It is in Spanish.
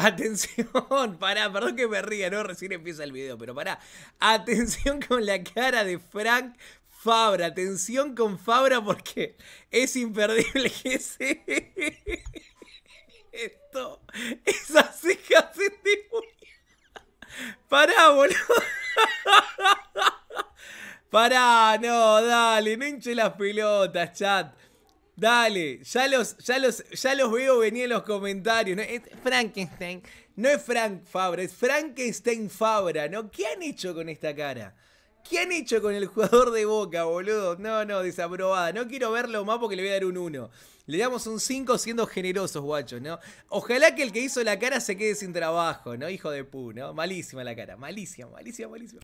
Atención, pará, perdón que me ría, ¿no? Recién empieza el video, pero pará. Atención con la cara de Frank Fabra, atención con Fabra porque es imperdible que se... Esto, esas cejas se te... Pará, boludo. Pará, no, dale, no hinche las pelotas, chat. Dale, ya los, ya los, ya los veo venir en los comentarios. ¿no? Es Frankenstein, no es Frank Fabra, es Frankenstein Fabra, ¿no? ¿Qué han hecho con esta cara? ¿Qué han hecho con el jugador de Boca, boludo? No, no, desaprobada. No quiero verlo más porque le voy a dar un 1. Le damos un 5 siendo generosos, guachos, ¿no? Ojalá que el que hizo la cara se quede sin trabajo, ¿no? Hijo de pu, ¿no? Malísima la cara, malísima, malísima, malísima.